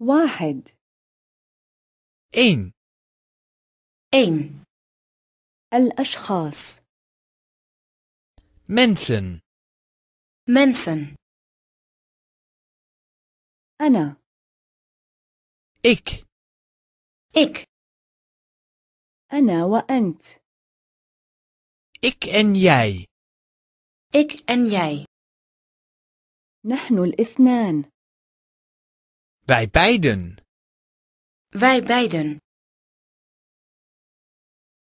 واحد إين إين الأشخاص منشن منشن أنا إك إك أنا وأنت إك أن ياي إك أن ياي نحن الاثنان Wij beiden. Wij beiden.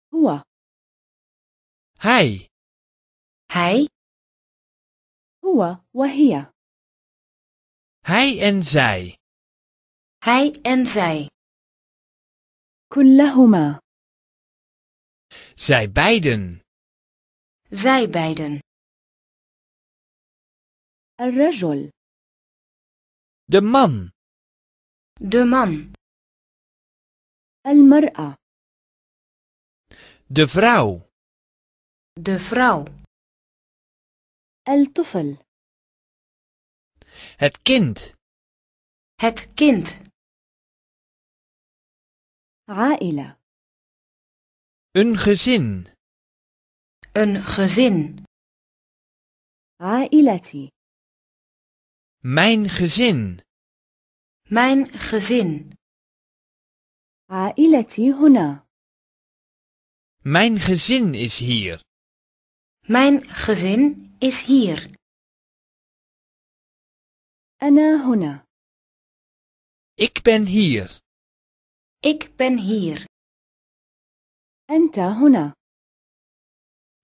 Hua. Hij. Hij. Hua wahia. Hij en zij. Hij en zij. Kullahuma. Zij beiden. Zij beiden. الرجل. De man. De man. المرأة. De vrouw. De vrouw. الطفل. Het kind. Het kind. عائلة. Een gezin. Een gezin. عائلتي. Mijn gezin. Mijn gezin. عائلتي هنا. Mijn gezin is hier. Mijn gezin is hier. أنا هنا. Ik ben hier. Ik ben hier. أنت هنا.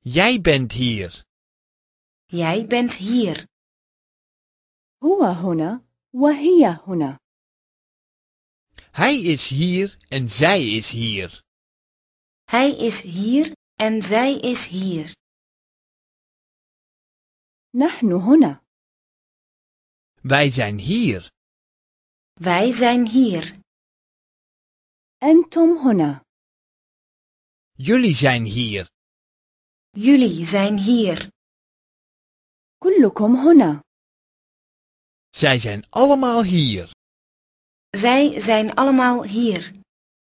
Jij bent hier. Jij bent hier. هو هنا وهي هنا. Hij is hier en zij is hier. Hij is hier en zij is hier. نحن هنا. Wij zijn hier. Wij zijn hier. أنتم هنا. Jullie zijn hier. Jullie zijn hier. كلكم هنا. Zij zijn allemaal hier. Zij zijn allemaal hier.